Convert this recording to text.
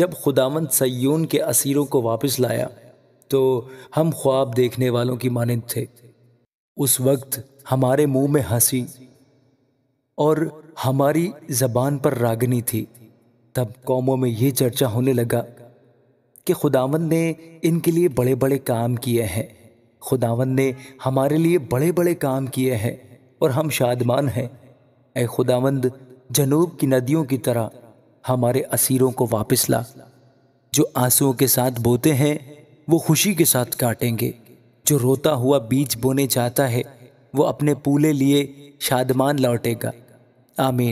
जब खुदावंद सयून के असीरों को वापस लाया तो हम ख्वाब देखने वालों की मानद थे उस वक्त हमारे मुंह में हंसी और हमारी जबान पर रागनी थी तब कौमों में ये चर्चा होने लगा कि खुदावंद ने इनके लिए बड़े बड़े काम किए हैं खुदावंद ने हमारे लिए बड़े बड़े काम किए हैं और हम शादमान हैं ए खुदावंद जनूब की नदियों की तरह हमारे असीरों को वापस ला जो आंसुओं के साथ बोते हैं वो खुशी के साथ काटेंगे जो रोता हुआ बीज बोने जाता है वो अपने पूले लिए शादमान लौटेगा आमीन